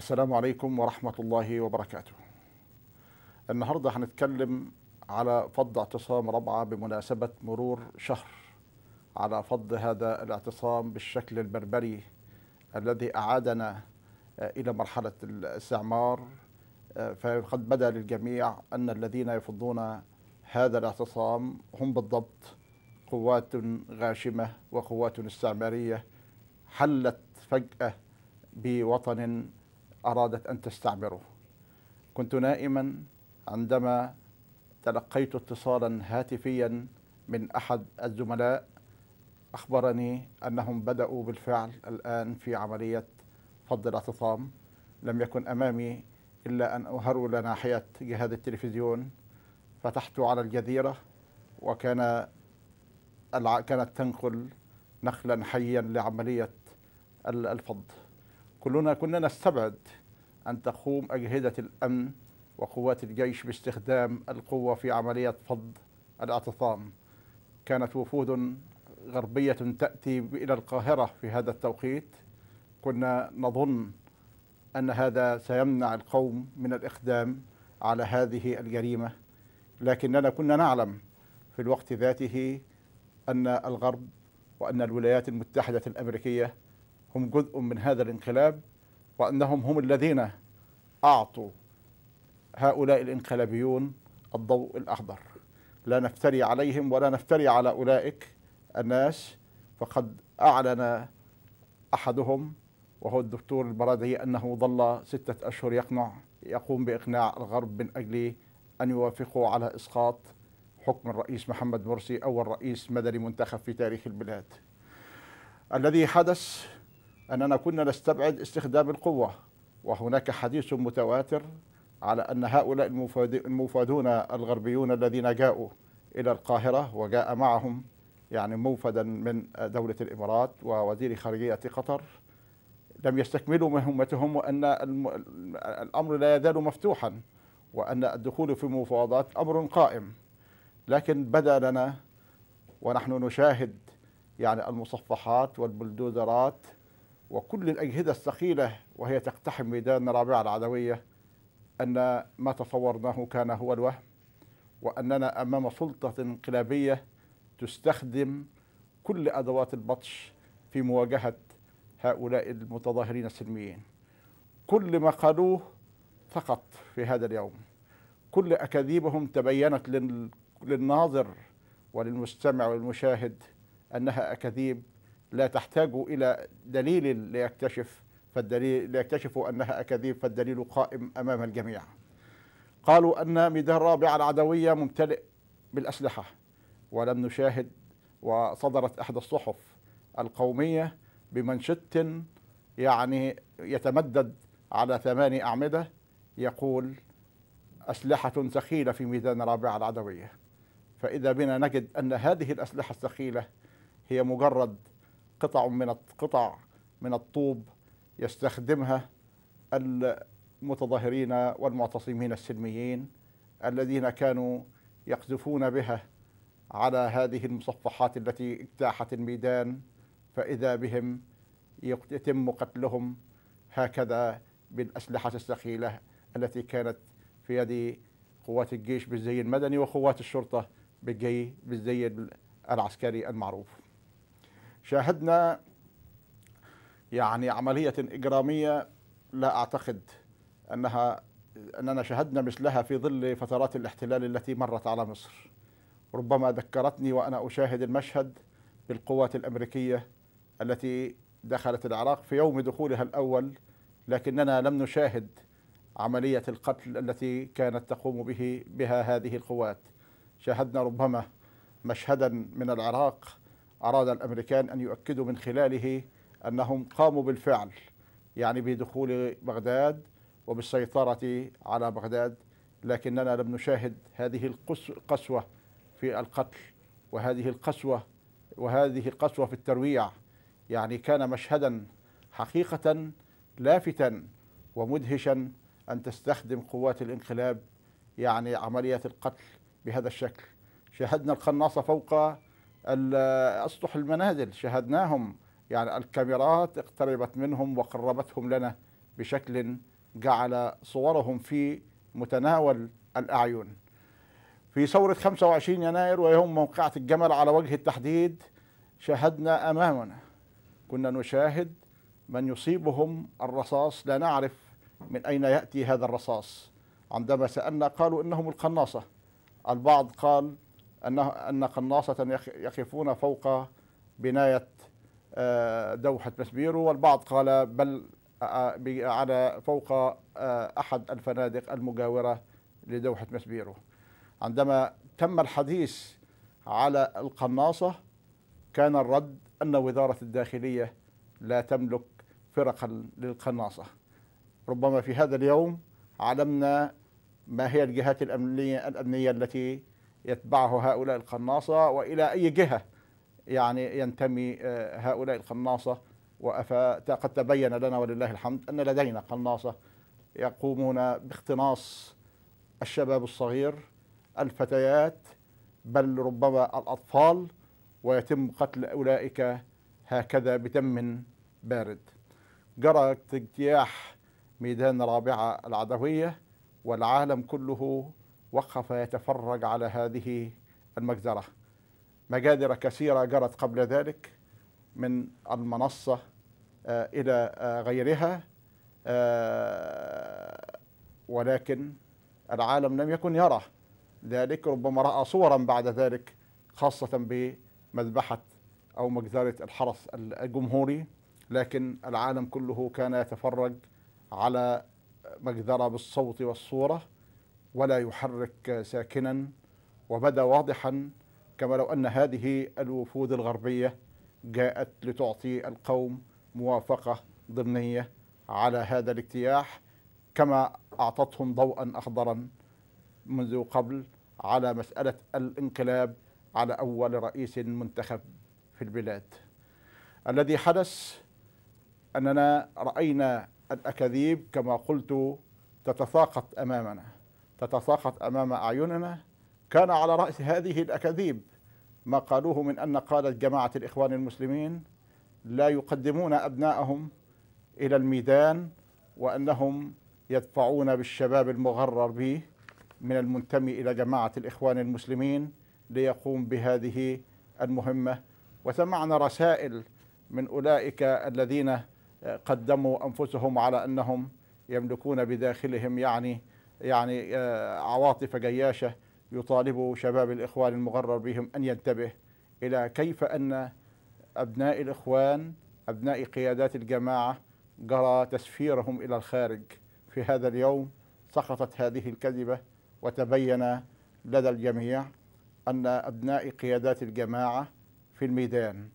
السلام عليكم ورحمة الله وبركاته النهاردة هنتكلم على فض اعتصام ربعة بمناسبة مرور شهر على فض هذا الاعتصام بالشكل البربري الذي أعادنا إلى مرحلة الاستعمار فقد بدا للجميع أن الذين يفضون هذا الاعتصام هم بالضبط قوات غاشمة وقوات استعمارية حلت فجأة بوطن أرادت أن تستعمره كنت نائما عندما تلقيت اتصالا هاتفيا من أحد الزملاء أخبرني أنهم بدأوا بالفعل الآن في عملية فض الاعتصام لم يكن أمامي إلا أن أهرول ناحية جهاز التلفزيون فتحت على الجزيرة وكان كانت تنقل نخلا حيا لعملية الفض كلنا كنا نستبعد أن تقوم أجهزة الأمن وقوات الجيش باستخدام القوة في عملية فض الاعتصام كانت وفود غربية تأتي إلى القاهرة في هذا التوقيت كنا نظن أن هذا سيمنع القوم من الإقدام على هذه الجريمة لكننا كنا نعلم في الوقت ذاته أن الغرب وأن الولايات المتحدة الأمريكية هم جزء من هذا الانقلاب وأنهم هم الذين أعطوا هؤلاء الانقلابيون الضوء الأخضر لا نفتري عليهم ولا نفتري على أولئك الناس فقد أعلن أحدهم وهو الدكتور البرادعي أنه ظل ستة أشهر يقنع يقوم بإقناع الغرب من أجل أن يوافقوا على إسقاط حكم الرئيس محمد مرسي أول رئيس مدني منتخب في تاريخ البلاد الذي حدث أننا كنا نستبعد استخدام القوة وهناك حديث متواتر على أن هؤلاء الموفدون الغربيون الذين جاءوا إلى القاهرة وجاء معهم يعني موفدا من دولة الإمارات ووزير خارجية قطر لم يستكملوا مهمتهم وأن الأمر لا يزال مفتوحا وأن الدخول في مفاوضات أمر قائم لكن بدا لنا ونحن نشاهد يعني المصفحات والبلدوزرات وكل الأجهزة الثقيلة وهي تقتحم ميدان رابعة العدوية أن ما تصورناه كان هو الوهم وأننا أمام سلطة انقلابية تستخدم كل أدوات البطش في مواجهة هؤلاء المتظاهرين السلميين كل ما قالوه سقط في هذا اليوم كل أكاذيبهم تبينت للناظر وللمستمع والمشاهد أنها أكاذيب لا تحتاج إلى دليل ليكتشف فالدليل ليكتشفوا أنها أكاذيب فالدليل قائم أمام الجميع قالوا أن ميدان الرابعة العدوية ممتلئ بالأسلحة ولم نشاهد وصدرت إحدى الصحف القومية بمنشط يعني يتمدد على ثماني أعمدة يقول أسلحة ثقيلة في ميدان الرابعة العدوية فإذا بنا نجد أن هذه الأسلحة الثقيلة هي مجرد قطع من قطع من الطوب يستخدمها المتظاهرين والمعتصمين السلميين الذين كانوا يقذفون بها على هذه المصفحات التي اجتاحت الميدان فإذا بهم يتم قتلهم هكذا بالأسلحة الثقيلة التي كانت في يد قوات الجيش بالزي المدني وقوات الشرطة بالزي العسكري المعروف شاهدنا يعني عملية إجرامية لا أعتقد أنها أننا شاهدنا مثلها في ظل فترات الاحتلال التي مرت على مصر ربما ذكرتني وأنا أشاهد المشهد بالقوات الأمريكية التي دخلت العراق في يوم دخولها الأول لكننا لم نشاهد عملية القتل التي كانت تقوم به بها هذه القوات شاهدنا ربما مشهدا من العراق أراد الأمريكان أن يؤكدوا من خلاله أنهم قاموا بالفعل يعني بدخول بغداد وبالسيطرة على بغداد لكننا لم نشاهد هذه القسوة في القتل وهذه القسوة وهذه القسوة في الترويع يعني كان مشهدا حقيقة لافتا ومدهشا أن تستخدم قوات الانقلاب يعني عملية القتل بهذا الشكل شاهدنا القناصة فوق أسطح المنازل شاهدناهم يعني الكاميرات اقتربت منهم وقربتهم لنا بشكل جعل صورهم في متناول الأعين في ثورة 25 يناير ويوم موقعة الجمل على وجه التحديد شاهدنا أمامنا كنا نشاهد من يصيبهم الرصاص لا نعرف من أين يأتي هذا الرصاص عندما سألنا قالوا إنهم القناصة البعض قال أنه أن قناصة يقفون فوق بناية آه، دوحة مسبيرو والبعض قال بل آه، آه، على فوق أحد الفنادق المجاورة لدوحة مسبيرو عندما تم الحديث على القناصة كان الرد أن وزارة الداخلية لا تملك فرقا للقناصة ربما في هذا اليوم علمنا ما هي الجهات الأمنية, الأمنية التي يتبعه هؤلاء القناصة وإلى أي جهة يعني ينتمي آه، هؤلاء القناصة وقد تبين لنا ولله الحمد أن لدينا قناصة يقومون باختناص الشباب الصغير الفتيات بل ربما الأطفال ويتم قتل أولئك هكذا بدم بارد جرى اجتياح ميدان الرابعة العدوية والعالم كله وقف يتفرج على هذه المجزرة مجادر كثيرة جرت قبل ذلك من المنصة آه، إلى آه، غيرها آه، ولكن العالم لم يكن يرى ذلك ربما رأى صورا بعد ذلك خاصة بمذبحة أو مجزرة الحرس الجمهوري لكن العالم كله كان يتفرج على مجزرة بالصوت والصورة ولا يحرك ساكنا وبدا واضحا كما لو ان هذه الوفود الغربيه جاءت لتعطي القوم موافقه ضمنيه على هذا الاجتياح كما اعطتهم ضوءا اخضرا منذ قبل على مساله الانقلاب على اول رئيس منتخب في البلاد. الذي حدث اننا راينا الاكاذيب كما قلت تتساقط امامنا. تتساقط أمام أعيننا كان على رأس هذه الأكاذيب ما قالوه من أن قالت جماعة الإخوان المسلمين لا يقدمون أبنائهم إلى الميدان وأنهم يدفعون بالشباب المغرر به من المنتمي إلى جماعة الإخوان المسلمين ليقوم بهذه المهمة وسمعنا رسائل من أولئك الذين قدموا أنفسهم على أنهم يملكون بداخلهم يعني يعني آه، عواطف جياشة يطالب شباب الإخوان المغرر بهم أن ينتبه إلى كيف أن أبناء الإخوان أبناء قيادات الجماعة جرى تسفيرهم إلى الخارج في هذا اليوم سقطت هذه الكذبة وتبين لدى الجميع أن أبناء قيادات الجماعة في الميدان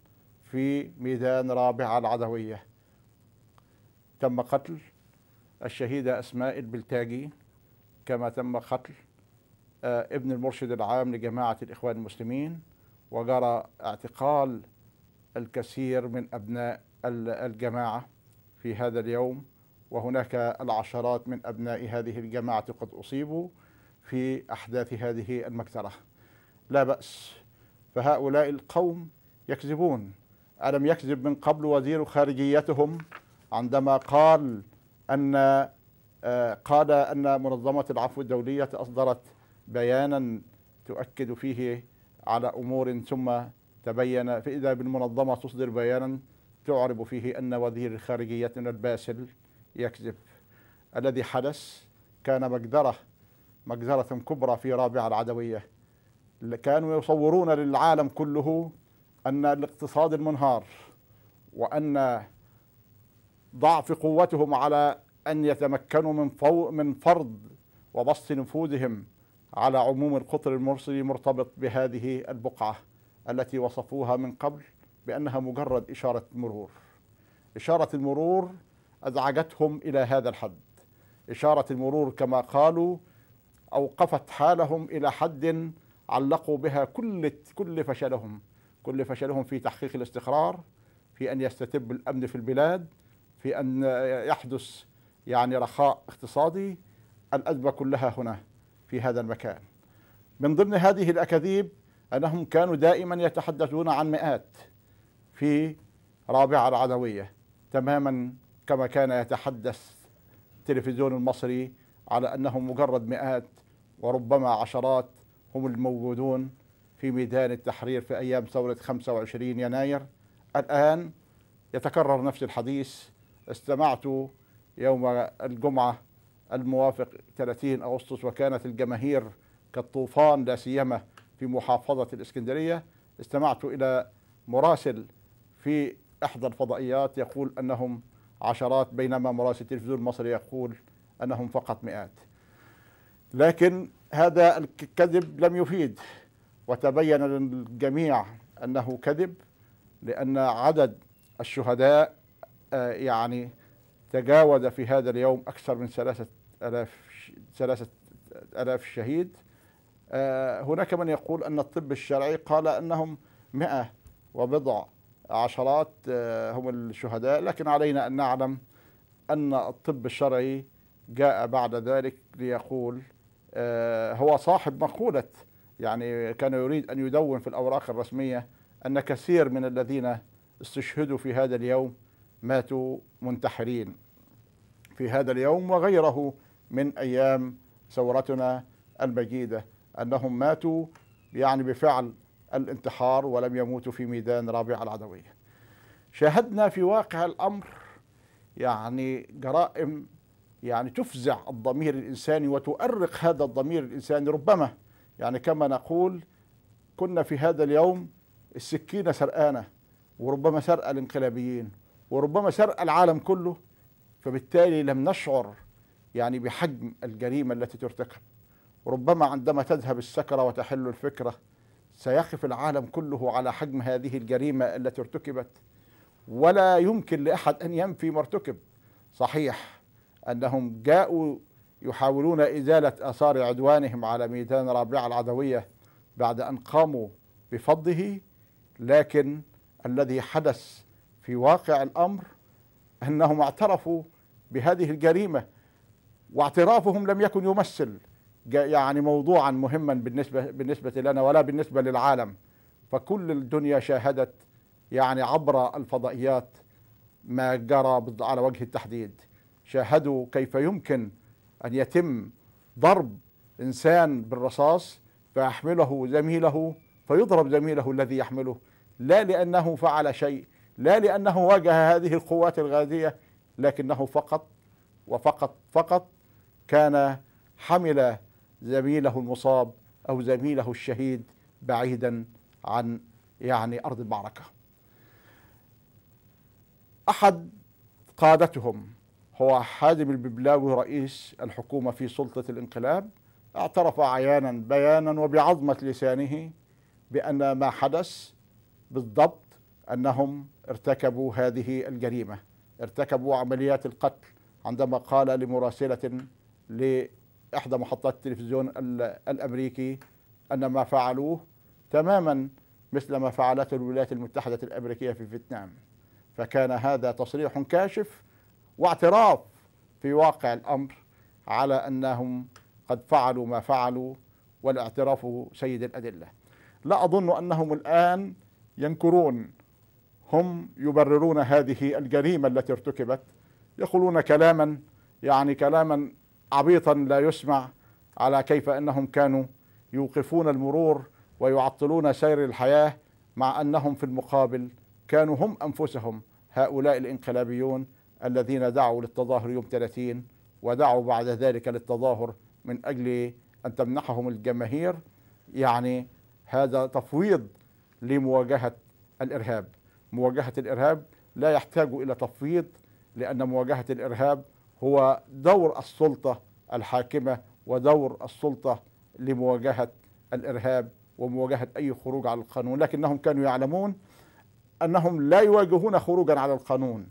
في ميدان رابعة العدوية تم قتل الشهيدة أسماء البلتاجي كما تم قتل آه، ابن المرشد العام لجماعة الإخوان المسلمين وجرى اعتقال الكثير من أبناء الجماعة في هذا اليوم وهناك العشرات من أبناء هذه الجماعة قد أصيبوا في أحداث هذه المكترة لا بأس فهؤلاء القوم يكذبون ألم يكذب من قبل وزير خارجيتهم عندما قال أن قال أن منظمة العفو الدولية أصدرت بيانا تؤكد فيه على أمور ثم تبين فإذا بالمنظمة تصدر بيانا تعرب فيه أن وزير الخارجية الباسل يكذب الذي حدث كان مجزرة مجزرة كبرى في رابعة العدوية كانوا يصورون للعالم كله أن الاقتصاد المنهار وأن ضعف قوتهم على أن يتمكنوا من فوق من فرض وبسط نفوذهم على عموم القطر المرسلي مرتبط بهذه البقعة التي وصفوها من قبل بأنها مجرد إشارة مرور إشارة المرور أزعجتهم إلى هذا الحد إشارة المرور كما قالوا أوقفت حالهم إلى حد علقوا بها كل كل فشلهم كل فشلهم في تحقيق الاستقرار في أن يستتب الأمن في البلاد في أن يحدث يعني رخاء اقتصادي الأدبة كلها هنا في هذا المكان من ضمن هذه الأكاذيب أنهم كانوا دائما يتحدثون عن مئات في رابعة العدوية تماما كما كان يتحدث التلفزيون المصري على أنهم مجرد مئات وربما عشرات هم الموجودون في ميدان التحرير في أيام ثورة 25 يناير الآن يتكرر نفس الحديث استمعت يوم الجمعة الموافق 30 أغسطس وكانت الجماهير كالطوفان لا سيما في محافظة الإسكندرية استمعت إلى مراسل في إحدى الفضائيات يقول أنهم عشرات بينما مراسل التلفزيون المصري يقول أنهم فقط مئات لكن هذا الكذب لم يفيد وتبين للجميع أنه كذب لأن عدد الشهداء آه، يعني تجاوز في هذا اليوم أكثر من ثلاثة ألاف ثلاثة ألاف شهيد آه، هناك من يقول أن الطب الشرعي قال أنهم مئة وبضع عشرات آه، هم الشهداء لكن علينا أن نعلم أن الطب الشرعي جاء بعد ذلك ليقول آه، هو صاحب مقولة يعني كان يريد أن يدون في الأوراق الرسمية أن كثير من الذين استشهدوا في هذا اليوم ماتوا منتحرين في هذا اليوم وغيره من أيام ثورتنا المجيدة أنهم ماتوا يعني بفعل الانتحار ولم يموتوا في ميدان رابعة العدوية شاهدنا في واقع الأمر يعني جرائم يعني تفزع الضمير الإنساني وتؤرق هذا الضمير الإنساني ربما يعني كما نقول كنا في هذا اليوم السكينة سرقانة وربما سرق الانقلابيين وربما سرق العالم كله فبالتالي لم نشعر يعني بحجم الجريمة التي ترتكب ربما عندما تذهب السكرة وتحل الفكرة سيقف العالم كله على حجم هذه الجريمة التي ارتكبت ولا يمكن لأحد أن ينفي ما ارتكب صحيح أنهم جاءوا يحاولون إزالة آثار عدوانهم على ميدان رابعة العدوية بعد أن قاموا بفضه لكن الذي حدث في واقع الأمر أنهم اعترفوا بهذه الجريمه واعترافهم لم يكن يمثل يعني موضوعا مهما بالنسبه بالنسبه لنا ولا بالنسبه للعالم فكل الدنيا شاهدت يعني عبر الفضائيات ما جرى على وجه التحديد شاهدوا كيف يمكن ان يتم ضرب انسان بالرصاص فيحمله زميله فيضرب زميله الذي يحمله لا لانه فعل شيء لا لانه واجه هذه القوات الغازيه لكنه فقط وفقط فقط كان حمل زميله المصاب أو زميله الشهيد بعيدا عن يعني أرض المعركة أحد قادتهم هو حازم الببلاوي رئيس الحكومة في سلطة الانقلاب اعترف عيانا بيانا وبعظمة لسانه بأن ما حدث بالضبط أنهم ارتكبوا هذه الجريمة ارتكبوا عمليات القتل عندما قال لمراسلة لإحدى محطات التلفزيون الأمريكي أن ما فعلوه تماما مثل ما فعلته الولايات المتحدة الأمريكية في فيتنام فكان هذا تصريح كاشف واعتراف في واقع الأمر على أنهم قد فعلوا ما فعلوا والاعتراف سيد الأدلة لا أظن أنهم الآن ينكرون هم يبررون هذه الجريمة التي ارتكبت يقولون كلاما يعني كلاما عبيطا لا يسمع على كيف أنهم كانوا يوقفون المرور ويعطلون سير الحياة مع أنهم في المقابل كانوا هم أنفسهم هؤلاء الانقلابيون الذين دعوا للتظاهر يوم 30 ودعوا بعد ذلك للتظاهر من أجل أن تمنحهم الجماهير يعني هذا تفويض لمواجهة الإرهاب مواجهة الإرهاب لا يحتاج إلى تفويض لأن مواجهة الإرهاب هو دور السلطة الحاكمة ودور السلطة لمواجهة الإرهاب ومواجهة أي خروج على القانون لكنهم كانوا يعلمون أنهم لا يواجهون خروجا على القانون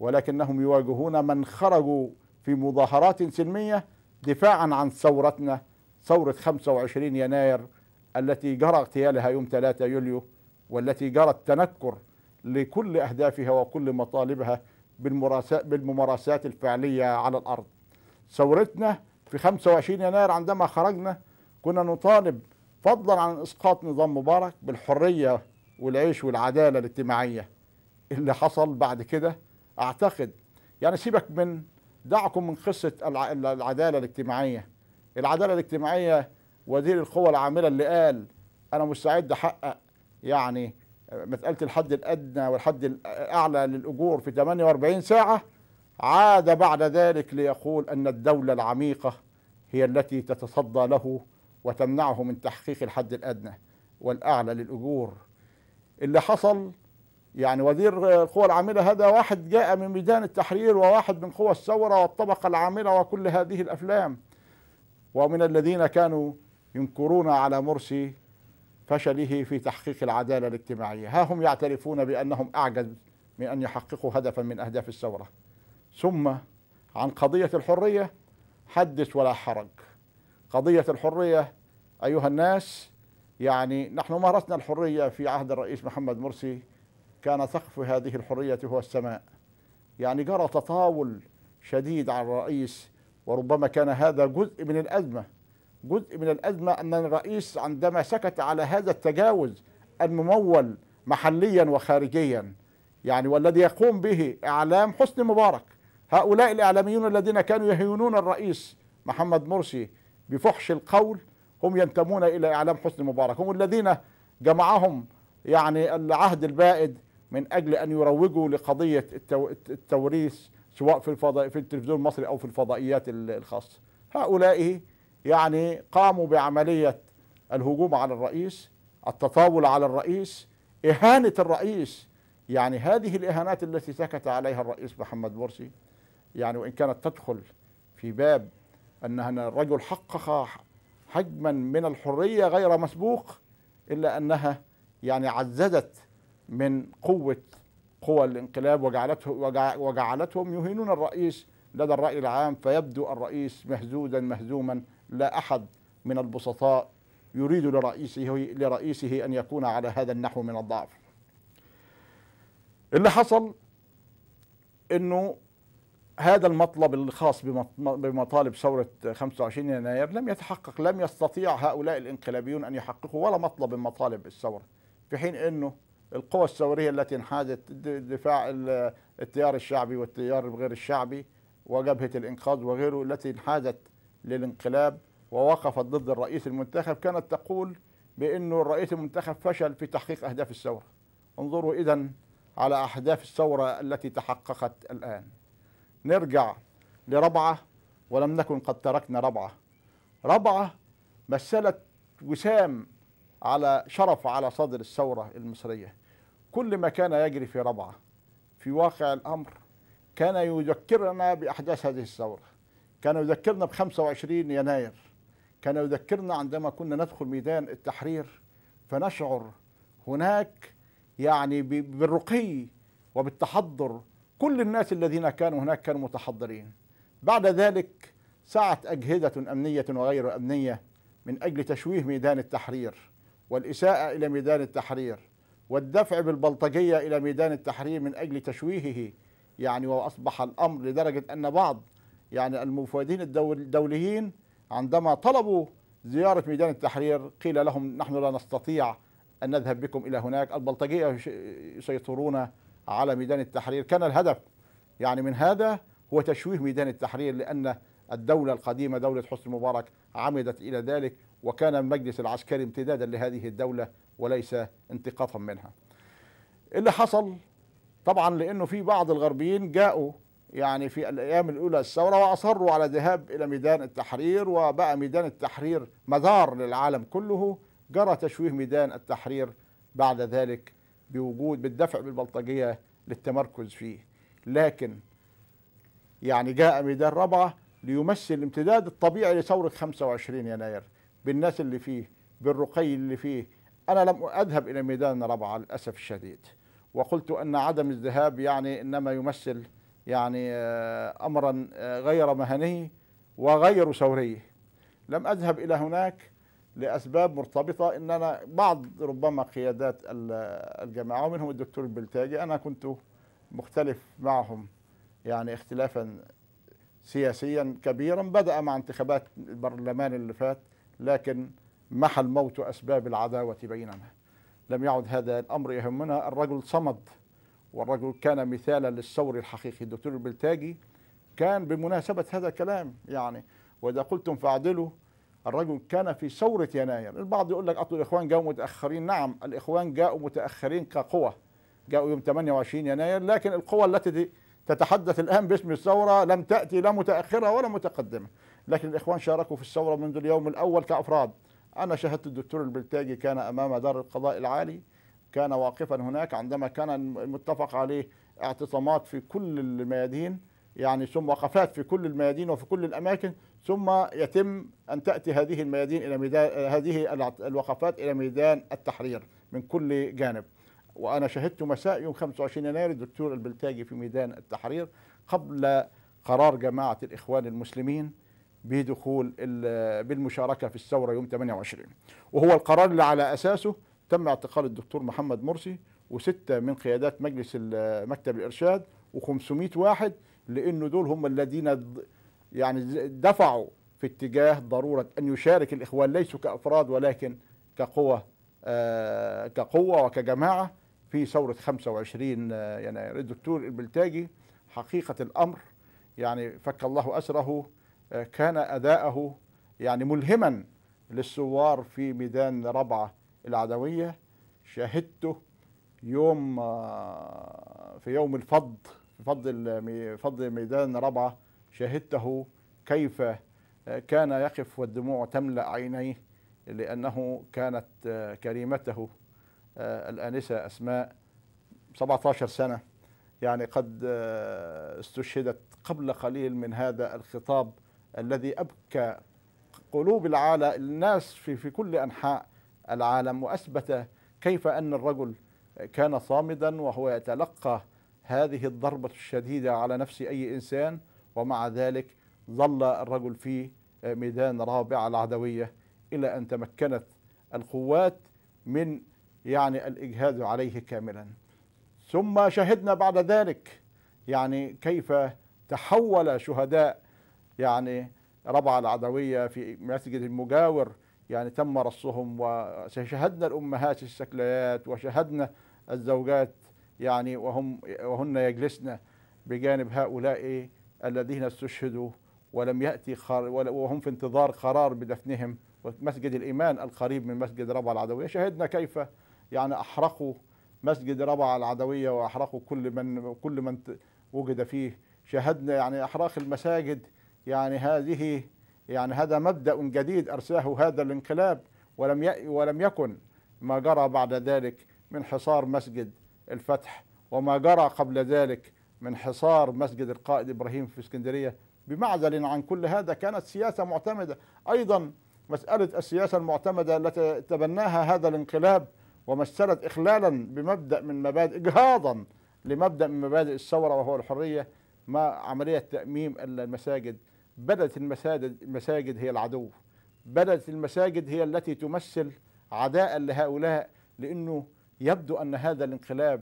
ولكنهم يواجهون من خرجوا في مظاهرات سلمية دفاعا عن ثورتنا ثورة 25 يناير التي جرى اغتيالها يوم 3 يوليو والتي جرى التنكر لكل أهدافها وكل مطالبها بالممارسات الفعلية على الأرض ثورتنا في 25 يناير عندما خرجنا كنا نطالب فضلا عن اسقاط نظام مبارك بالحريه والعيش والعداله الاجتماعيه اللي حصل بعد كده اعتقد يعني سيبك من دعكم من قصه العداله الاجتماعيه العداله الاجتماعيه وزير القوى العامله اللي قال انا مستعد احقق يعني مسألة الحد الأدنى والحد الأعلى للأجور في 48 ساعة عاد بعد ذلك ليقول أن الدولة العميقة هي التي تتصدى له وتمنعه من تحقيق الحد الأدنى والأعلى للأجور اللي حصل يعني وزير القوى العاملة هذا واحد جاء من ميدان التحرير وواحد من قوى الثورة والطبقة العاملة وكل هذه الأفلام ومن الذين كانوا ينكرون على مرسي فشله في تحقيق العدالة الاجتماعية ها هم يعترفون بأنهم أعجز من أن يحققوا هدفا من أهداف الثورة ثم عن قضية الحرية حدث ولا حرج قضية الحرية أيها الناس يعني نحن مارسنا الحرية في عهد الرئيس محمد مرسي كان سقف هذه الحرية هو السماء يعني جرى تطاول شديد على الرئيس وربما كان هذا جزء من الأزمة جزء من الأزمة أن الرئيس عندما سكت على هذا التجاوز الممول محليا وخارجيا يعني والذي يقوم به إعلام حسني مبارك هؤلاء الإعلاميون الذين كانوا يهينون الرئيس محمد مرسي بفحش القول هم ينتمون إلى إعلام حسني مبارك هم الذين جمعهم يعني العهد البائد من أجل أن يروجوا لقضية التوريث سواء في الفضاء في التلفزيون المصري أو في الفضائيات الخاصة هؤلاء يعني قاموا بعملية الهجوم على الرئيس التطاول على الرئيس إهانة الرئيس يعني هذه الإهانات التي سكت عليها الرئيس محمد مرسي يعني وإن كانت تدخل في باب أن الرجل حقق حجما من الحرية غير مسبوق إلا أنها يعني عززت من قوة قوى الانقلاب وجعلته وجعلتهم يهينون الرئيس لدى الرأي العام فيبدو الرئيس مهزوزا مهزوما لا أحد من البسطاء يريد لرئيسه لرئيسه أن يكون على هذا النحو من الضعف اللي حصل أنه هذا المطلب الخاص بمطالب ثورة 25 يناير لم يتحقق لم يستطيع هؤلاء الانقلابيون أن يحققوا ولا مطلب من مطالب الثورة في حين أنه القوى الثورية التي انحازت دفاع التيار الشعبي والتيار غير الشعبي وجبهة الإنقاذ وغيره التي انحازت للانقلاب ووقفت ضد الرئيس المنتخب كانت تقول بأنه الرئيس المنتخب فشل في تحقيق أهداف الثورة انظروا إذا على أهداف الثورة التي تحققت الآن نرجع لربعة ولم نكن قد تركنا ربعة ربعة مثلت وسام على شرف على صدر الثورة المصرية كل ما كان يجري في ربعة في واقع الأمر كان يذكرنا بأحداث هذه الثورة كان يذكرنا ب 25 يناير كان يذكرنا عندما كنا ندخل ميدان التحرير فنشعر هناك يعني بالرقي وبالتحضر كل الناس الذين كانوا هناك كانوا متحضرين بعد ذلك سعت أجهزة أمنية وغير أمنية من أجل تشويه ميدان التحرير والإساءة إلى ميدان التحرير والدفع بالبلطجية إلى ميدان التحرير من أجل تشويهه يعني وأصبح الأمر لدرجة أن بعض يعني المفوضين الدوليين عندما طلبوا زيارة ميدان التحرير قيل لهم نحن لا نستطيع أن نذهب بكم إلى هناك البلطجية يسيطرون على ميدان التحرير كان الهدف يعني من هذا هو تشويه ميدان التحرير لأن الدولة القديمة دولة حسني مبارك عمدت إلى ذلك وكان المجلس العسكري امتدادا لهذه الدولة وليس انتقاصا منها اللي حصل طبعا لأنه في بعض الغربيين جاءوا يعني في الأيام الأولى الثورة وأصروا على الذهاب إلى ميدان التحرير وبقى ميدان التحرير مدار للعالم كله جرى تشويه ميدان التحرير بعد ذلك بوجود بالدفع بالبلطجية للتمركز فيه لكن يعني جاء ميدان ربعة ليمثل الامتداد الطبيعي لثورة 25 يناير بالناس اللي فيه بالرقي اللي فيه أنا لم أذهب إلى ميدان ربعة للأسف الشديد وقلت أن عدم الذهاب يعني إنما يمثل يعني آه، أمرا آه، غير مهني وغير ثوري لم أذهب إلى هناك لأسباب مرتبطة إن أنا بعض ربما قيادات آه، الجماعة ومنهم الدكتور البلتاجي أنا كنت مختلف معهم يعني اختلافا سياسيا كبيرا بدأ مع انتخابات البرلمان اللي فات لكن محى الموت أسباب العداوة بيننا لم يعد هذا الأمر يهمنا الرجل صمد والرجل كان مثالا للثور الحقيقي الدكتور البلتاجي كان بمناسبة هذا الكلام يعني وإذا قلتم فاعدلوا الرجل كان في ثورة يناير البعض يقول لك أطول الإخوان جاءوا متأخرين نعم الإخوان جاءوا متأخرين كقوة جاءوا يوم 28 يناير لكن القوة التي تتحدث الآن باسم الثورة لم تأتي لا متأخرة ولا متقدمة لكن الإخوان شاركوا في الثورة منذ اليوم الأول كأفراد أنا شاهدت الدكتور البلتاجي كان أمام دار القضاء العالي كان واقفا هناك عندما كان المتفق عليه اعتصامات في كل الميادين يعني ثم وقفات في كل الميادين وفي كل الأماكن ثم يتم أن تأتي هذه الميادين إلى ميدان هذه الوقفات إلى ميدان التحرير من كل جانب وأنا شهدت مساء يوم 25 يناير الدكتور البلتاجي في ميدان التحرير قبل قرار جماعة الإخوان المسلمين بدخول بالمشاركة في الثورة يوم 28 وهو القرار اللي على أساسه تم اعتقال الدكتور محمد مرسي وستة من قيادات مجلس مكتب الإرشاد و500 واحد لأنه دول هم الذين يعني دفعوا في اتجاه ضرورة أن يشارك الإخوان ليسوا كأفراد ولكن كقوة آه، كقوة وكجماعة في ثورة 25 آه، يناير الدكتور البلتاجي حقيقة الأمر يعني فك الله أسره آه، كان أداءه يعني ملهما للثوار في ميدان ربعة العدوية شاهدته يوم آه، في يوم الفض في فض فض ميدان ربعة شاهدته كيف آه، كان يقف والدموع تملأ عينيه لأنه كانت كريمته الآنسة أسماء 17 سنة يعني قد استشهدت قبل قليل من هذا الخطاب الذي أبكى قلوب العالم الناس في, في كل أنحاء العالم وأثبت كيف أن الرجل كان صامدا وهو يتلقى هذه الضربة الشديدة على نفس أي إنسان ومع ذلك ظل الرجل في ميدان رابع العدوية إلى أن تمكنت القوات من يعني الإجهاد عليه كاملا ثم شهدنا بعد ذلك يعني كيف تحول شهداء يعني ربع العدوية في مسجد المجاور يعني تم رصهم وشهدنا الأمهات السكليات وشهدنا الزوجات يعني وهم وهن يجلسن بجانب هؤلاء الذين استشهدوا ولم يأتي وهم في انتظار قرار بدفنهم ومسجد الإيمان القريب من مسجد ربع العدوية شهدنا كيف يعني أحرقوا مسجد ربع العدوية وأحرقوا كل من كل من وجد فيه شهدنا يعني إحراق المساجد يعني هذه يعني هذا مبدأ جديد أرساه هذا الانقلاب ولم ولم يكن ما جرى بعد ذلك من حصار مسجد الفتح وما جرى قبل ذلك من حصار مسجد القائد إبراهيم في اسكندرية بمعزل عن كل هذا كانت سياسة معتمدة أيضا مسألة السياسة المعتمدة التي تبناها هذا الانقلاب ومثلت إخلالا بمبدأ من مبادئ إجهاضا لمبدأ من مبادئ الثورة وهو الحرية ما عملية تأميم المساجد بدأت المساجد, المساجد هي العدو بدأت المساجد هي التي تمثل عداء لهؤلاء لأنه يبدو أن هذا الانقلاب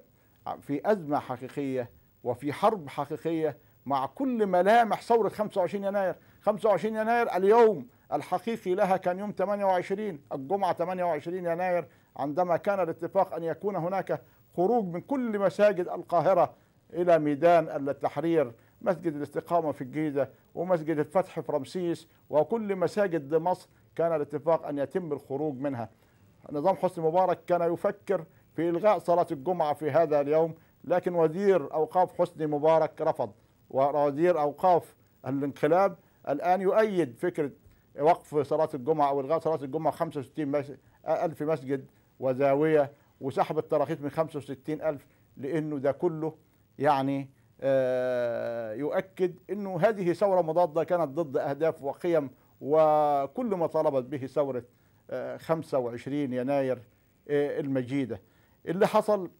في أزمة حقيقية وفي حرب حقيقية مع كل ملامح ثورة 25 يناير 25 يناير اليوم الحقيقي لها كان يوم 28 الجمعة 28 يناير عندما كان الاتفاق أن يكون هناك خروج من كل مساجد القاهرة إلى ميدان التحرير مسجد الاستقامة في الجيزة ومسجد الفتح في رمسيس وكل مساجد مصر كان الاتفاق أن يتم الخروج منها نظام حسني مبارك كان يفكر في إلغاء صلاة الجمعة في هذا اليوم لكن وزير أوقاف حسني مبارك رفض ووزير أوقاف الانقلاب الآن يؤيد فكرة وقف صلاة الجمعة أو إلغاء صلاة الجمعة 65 ألف مسجد وزاوية وسحب التراخيص من 65 ألف لأنه ده كله يعني آه، يؤكد أنه هذه ثورة مضادة كانت ضد أهداف وقيم وكل ما طالبت به ثورة 25 آه، يناير آه، المجيدة اللي حصل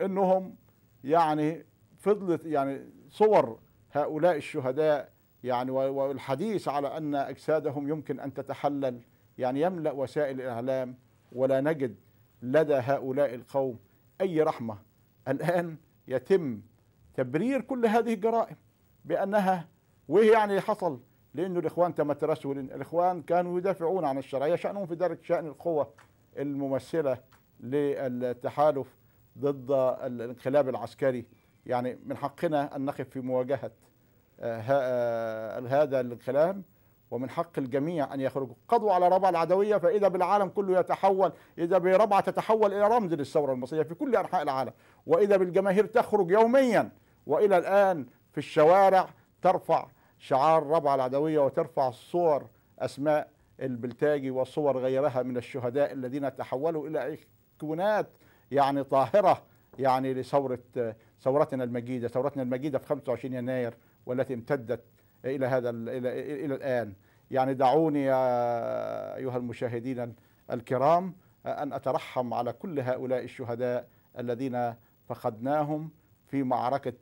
أنهم يعني فضلت يعني صور هؤلاء الشهداء يعني والحديث على أن أجسادهم يمكن أن تتحلل يعني يملأ وسائل الإعلام ولا نجد لدى هؤلاء القوم أي رحمة الآن يتم تبرير كل هذه الجرائم بأنها وإيه يعني اللي حصل لأنه الإخوان تمترسوا الإخوان كانوا يدافعون عن الشرعية شأنهم في درجة شأن القوة الممثلة للتحالف ضد الانقلاب العسكري يعني من حقنا أن نقف في مواجهة آه، آه، هذا الانقلاب ومن حق الجميع أن يخرجوا قضوا على ربع العدوية فإذا بالعالم كله يتحول إذا بربع تتحول إلى رمز للثورة المصرية في كل أنحاء العالم وإذا بالجماهير تخرج يوميا والى الان في الشوارع ترفع شعار ربع العدويه وترفع صور اسماء البلتاجي وصور غيرها من الشهداء الذين تحولوا الى ايقونات يعني طاهره يعني لثوره ثورتنا المجيده، ثورتنا المجيده في 25 يناير والتي امتدت الى هذا الى الى الان. يعني دعوني يا ايها المشاهدين الكرام ان اترحم على كل هؤلاء الشهداء الذين فقدناهم في معركه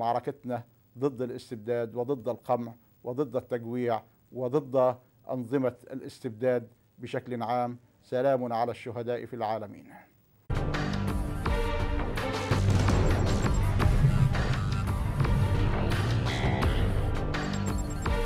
معركتنا ضد الاستبداد وضد القمع وضد التجويع وضد أنظمة الاستبداد بشكل عام سلام على الشهداء في العالمين